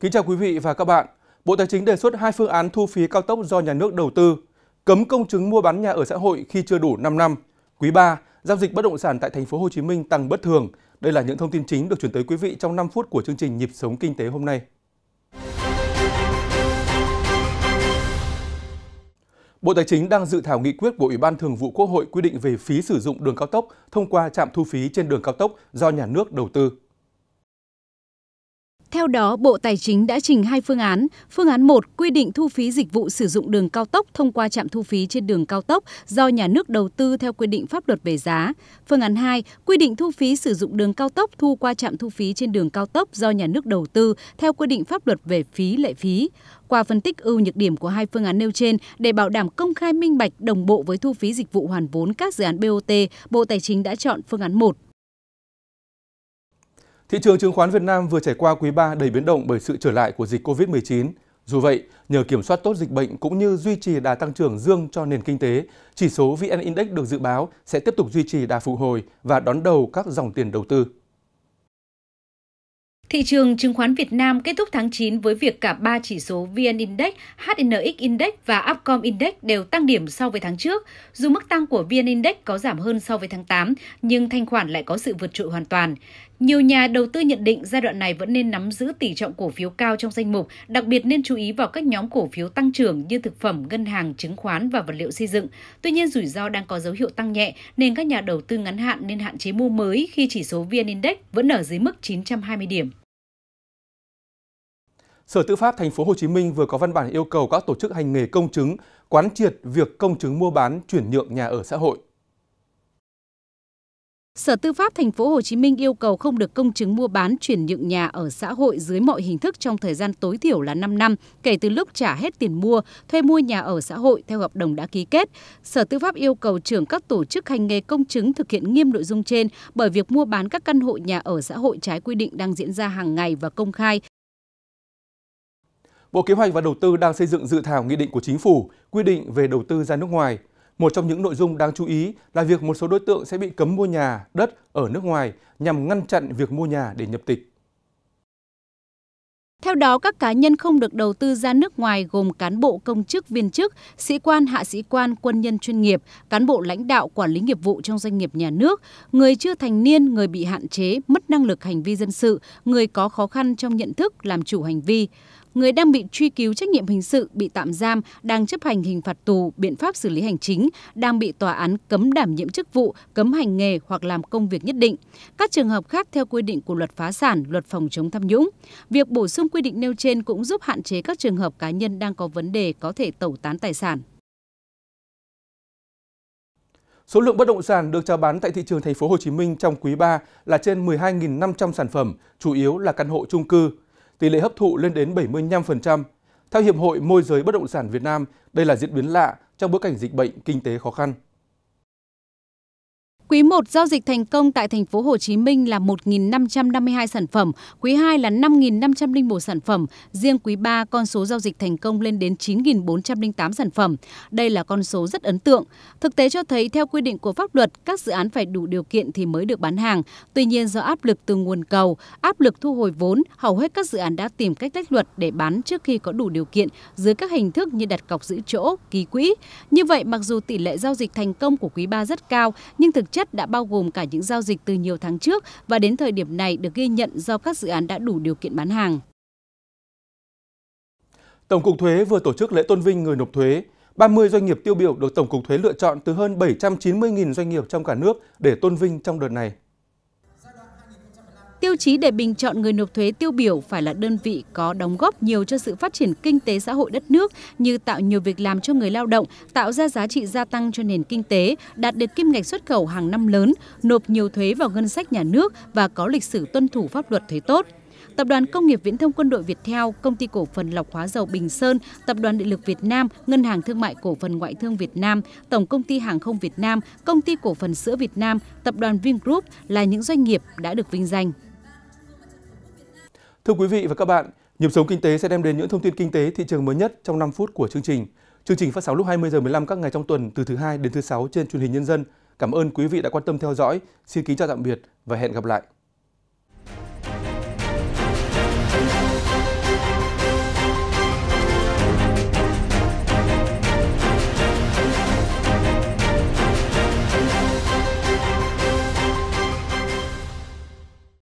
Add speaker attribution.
Speaker 1: Kính chào quý vị và các bạn. Bộ Tài chính đề xuất hai phương án thu phí cao tốc do nhà nước đầu tư, cấm công chứng mua bán nhà ở xã hội khi chưa đủ 5 năm. Quý 3, giao dịch bất động sản tại thành phố Hồ Chí Minh tăng bất thường. Đây là những thông tin chính được chuyển tới quý vị trong 5 phút của chương trình Nhịp sống kinh tế hôm nay. Bộ Tài chính đang dự thảo nghị quyết của Ủy ban Thường vụ Quốc hội quy định về phí sử dụng đường cao tốc thông qua trạm thu phí trên đường cao tốc do nhà nước đầu tư.
Speaker 2: Theo đó, Bộ Tài chính đã trình hai phương án. Phương án 1 quy định thu phí dịch vụ sử dụng đường cao tốc thông qua trạm thu phí trên đường cao tốc do nhà nước đầu tư theo quy định pháp luật về giá. Phương án 2 quy định thu phí sử dụng đường cao tốc thu qua trạm thu phí trên đường cao tốc do nhà nước đầu tư theo quy định pháp luật về phí lệ phí. Qua phân tích ưu nhược điểm của hai phương án nêu trên để bảo đảm công khai minh bạch đồng bộ với thu phí dịch vụ hoàn vốn các dự án BOT, Bộ Tài chính đã chọn phương án 1.
Speaker 1: Thị trường chứng khoán Việt Nam vừa trải qua quý 3 đầy biến động bởi sự trở lại của dịch COVID-19. Dù vậy, nhờ kiểm soát tốt dịch bệnh cũng như duy trì đà tăng trưởng dương cho nền kinh tế, chỉ số VN Index được dự báo sẽ tiếp tục duy trì đà phục hồi và đón đầu các dòng tiền đầu tư.
Speaker 2: Thị trường chứng khoán Việt Nam kết thúc tháng 9 với việc cả 3 chỉ số VN Index, HNX Index và Upcom Index đều tăng điểm so với tháng trước. Dù mức tăng của VN Index có giảm hơn so với tháng 8, nhưng thanh khoản lại có sự vượt trội hoàn toàn. Nhiều nhà đầu tư nhận định giai đoạn này vẫn nên nắm giữ tỷ trọng cổ phiếu cao trong danh mục, đặc biệt nên chú ý vào các nhóm cổ phiếu tăng trưởng như thực phẩm, ngân hàng, chứng khoán và vật liệu xây dựng. Tuy nhiên rủi ro đang có dấu hiệu tăng nhẹ nên các nhà đầu tư ngắn hạn nên hạn chế mua mới khi chỉ số VN Index vẫn ở dưới mức 920 điểm.
Speaker 1: Sở Tư pháp Thành phố Hồ Chí Minh vừa có văn bản yêu cầu các tổ chức hành nghề công chứng quán triệt việc công chứng mua bán chuyển nhượng nhà ở xã hội.
Speaker 2: Sở Tư pháp thành phố Hồ Chí Minh yêu cầu không được công chứng mua bán chuyển nhượng nhà ở xã hội dưới mọi hình thức trong thời gian tối thiểu là 5 năm kể từ lúc trả hết tiền mua, thuê mua nhà ở xã hội theo hợp đồng đã ký kết. Sở Tư pháp yêu cầu trưởng các tổ chức hành nghề công chứng thực hiện nghiêm nội dung trên bởi việc mua bán các căn hộ nhà ở xã hội trái quy định đang diễn ra hàng ngày và công khai.
Speaker 1: Bộ Kế hoạch và Đầu tư đang xây dựng dự thảo nghị định của chính phủ quy định về đầu tư ra nước ngoài. Một trong những nội dung đáng chú ý là việc một số đối tượng sẽ bị cấm mua nhà, đất ở nước ngoài nhằm ngăn chặn việc mua nhà để nhập tịch.
Speaker 2: Theo đó, các cá nhân không được đầu tư ra nước ngoài gồm cán bộ công chức viên chức, sĩ quan hạ sĩ quan, quân nhân chuyên nghiệp, cán bộ lãnh đạo quản lý nghiệp vụ trong doanh nghiệp nhà nước, người chưa thành niên, người bị hạn chế, mất năng lực hành vi dân sự, người có khó khăn trong nhận thức làm chủ hành vi người đang bị truy cứu trách nhiệm hình sự, bị tạm giam, đang chấp hành hình phạt tù, biện pháp xử lý hành chính, đang bị tòa án cấm đảm nhiệm chức vụ, cấm hành nghề hoặc làm công việc nhất định. Các trường hợp khác theo quy định của luật phá sản, luật phòng chống tham nhũng. Việc bổ sung quy định nêu trên cũng giúp hạn chế các trường hợp cá nhân đang có vấn đề có thể tẩu tán tài sản.
Speaker 1: Số lượng bất động sản được chào bán tại thị trường thành phố Hồ Chí Minh trong quý 3 là trên 12.500 sản phẩm, chủ yếu là căn hộ chung cư tỷ lệ hấp thụ lên đến 75%. Theo Hiệp hội Môi giới Bất động sản Việt Nam, đây là diễn biến lạ trong bối cảnh dịch bệnh kinh tế khó khăn.
Speaker 2: Quý 1 giao dịch thành công tại thành phố Hồ Chí Minh là 1.552 sản phẩm, quý 2 là 5.501 sản phẩm, riêng quý 3 con số giao dịch thành công lên đến 9.408 sản phẩm. Đây là con số rất ấn tượng. Thực tế cho thấy theo quy định của pháp luật, các dự án phải đủ điều kiện thì mới được bán hàng. Tuy nhiên do áp lực từ nguồn cầu, áp lực thu hồi vốn, hầu hết các dự án đã tìm cách lách luật để bán trước khi có đủ điều kiện dưới các hình thức như đặt cọc giữ chỗ, ký quỹ. Như vậy mặc dù tỷ lệ giao dịch thành công của quý 3 rất cao, nhưng thực chất đã bao gồm cả những giao dịch từ nhiều tháng trước và đến thời điểm này được ghi nhận do các dự án đã đủ điều kiện bán hàng.
Speaker 1: Tổng cục thuế vừa tổ chức lễ tôn vinh người nộp thuế. 30 doanh nghiệp tiêu biểu được Tổng cục thuế lựa chọn từ hơn 790.000 doanh nghiệp trong cả nước để tôn vinh trong đợt này.
Speaker 2: Tiêu chí để bình chọn người nộp thuế tiêu biểu phải là đơn vị có đóng góp nhiều cho sự phát triển kinh tế xã hội đất nước như tạo nhiều việc làm cho người lao động, tạo ra giá trị gia tăng cho nền kinh tế, đạt được kim ngạch xuất khẩu hàng năm lớn, nộp nhiều thuế vào ngân sách nhà nước và có lịch sử tuân thủ pháp luật thuế tốt. Tập đoàn Công nghiệp Viễn thông Quân đội Việt Theo, Công ty Cổ phần Lọc hóa dầu Bình Sơn, Tập đoàn Điện lực Việt Nam, Ngân hàng Thương mại Cổ phần Ngoại thương Việt Nam, Tổng Công ty Hàng không Việt Nam, Công ty Cổ phần Sữa Việt Nam, Tập đoàn Vingroup là những doanh nghiệp đã được vinh danh.
Speaker 1: Thưa quý vị và các bạn, nhịp sống kinh tế sẽ đem đến những thông tin kinh tế thị trường mới nhất trong 5 phút của chương trình. Chương trình phát sóng lúc 20 giờ 15 các ngày trong tuần từ thứ hai đến thứ sáu trên truyền hình Nhân dân. Cảm ơn quý vị đã quan tâm theo dõi. Xin kính chào tạm biệt và hẹn gặp lại.